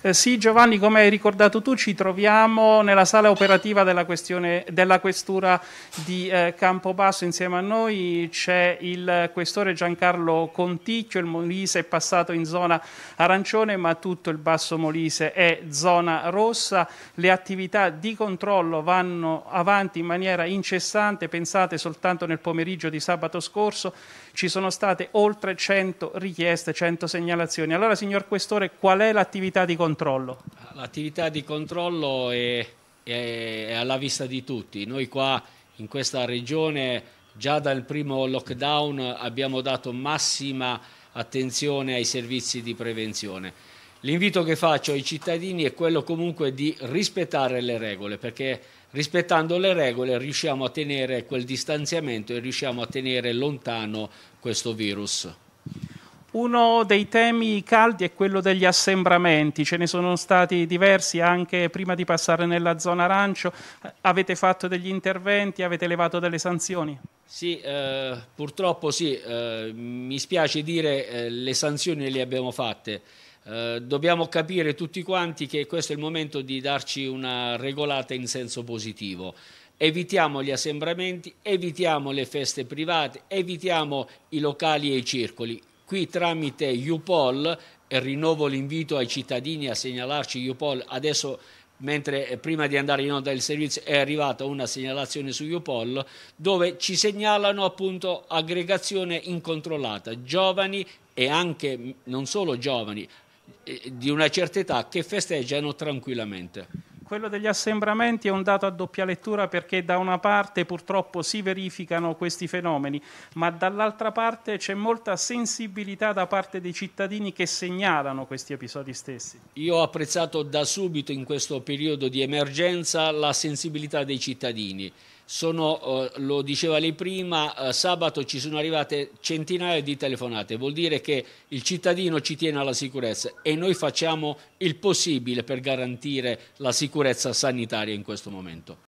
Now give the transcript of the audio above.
Eh, sì, Giovanni, come hai ricordato tu, ci troviamo nella sala operativa della, della questura di eh, Campobasso. Insieme a noi c'è il questore Giancarlo Conticchio. Il Molise è passato in zona arancione, ma tutto il Basso Molise è zona rossa. Le attività di controllo vanno avanti in maniera incessante. Pensate soltanto nel pomeriggio di sabato scorso ci sono state oltre 100 richieste, 100 segnalazioni. Allora, signor questore, qual è l'attività di controllo? controllo? L'attività di controllo è, è, alla vista di tutti. Noi qua in questa regione già dal primo lockdown abbiamo dato massima attenzione ai servizi di prevenzione. L'invito che faccio ai cittadini è quello comunque di rispettare le regole perché rispettando le regole riusciamo a tenere quel distanziamento e riusciamo a tenere lontano questo virus. Uno dei temi caldi è quello degli assembramenti, ce ne sono stati diversi anche prima di passare nella zona arancio. Avete fatto degli interventi, avete levato delle sanzioni? Sì, eh, purtroppo sì, eh, mi spiace dire eh, le sanzioni le abbiamo fatte. Eh, dobbiamo capire tutti quanti che questo è il momento di darci una regolata in senso positivo evitiamo gli assembramenti, evitiamo le feste private, evitiamo i locali e i circoli. Qui tramite UPOL e rinnovo l'invito ai cittadini a segnalarci UPOL. Adesso mentre eh, prima di andare in onda il servizio è arrivata una segnalazione su Upol dove ci segnalano appunto aggregazione incontrollata, giovani e anche non solo giovani eh, di una certa età che festeggiano tranquillamente quello degli assembramenti è un dato a doppia lettura perché da una parte purtroppo si verificano questi fenomeni, ma dall'altra parte c'è molta sensibilità da parte dei cittadini che segnalano questi episodi stessi. Io ho apprezzato da subito in questo periodo di emergenza la sensibilità dei cittadini sono, eh, lo diceva lei prima, eh, sabato ci sono arrivate centinaia di telefonate, vuol dire che il cittadino ci tiene alla sicurezza e noi facciamo il possibile per garantire la sicurezza sanitaria in questo momento.